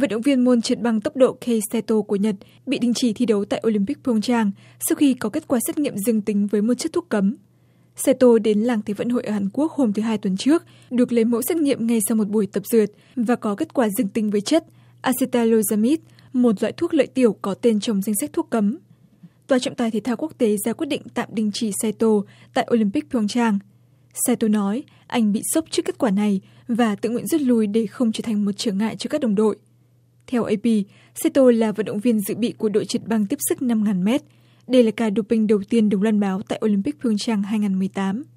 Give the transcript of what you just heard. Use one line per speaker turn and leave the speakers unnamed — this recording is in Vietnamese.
vận động viên môn trượt băng tốc độ kei sai của Nhật bị đình chỉ thi đấu tại Olympic Pyeongchang sau khi có kết quả xét nghiệm dương tính với một chất thuốc cấm. Saito đến làng Thế vận hội ở Hàn Quốc hôm thứ Hai tuần trước, được lấy mẫu xét nghiệm ngay sau một buổi tập dượt và có kết quả dương tính với chất acetalozamide, một loại thuốc lợi tiểu có tên trong danh sách thuốc cấm. Tòa trọng tài thể thao quốc tế ra quyết định tạm đình chỉ Saito tại Olympic Pyeongchang. Saito nói anh bị sốc trước kết quả này và tự nguyện rút lui để không trở thành một trở ngại cho các đồng đội. Theo AP, Seto là vận động viên dự bị của đội trượt băng tiếp sức 5.000m. Đây là ca doping đầu tiên được loan báo tại Olympic Pyeongchang 2018.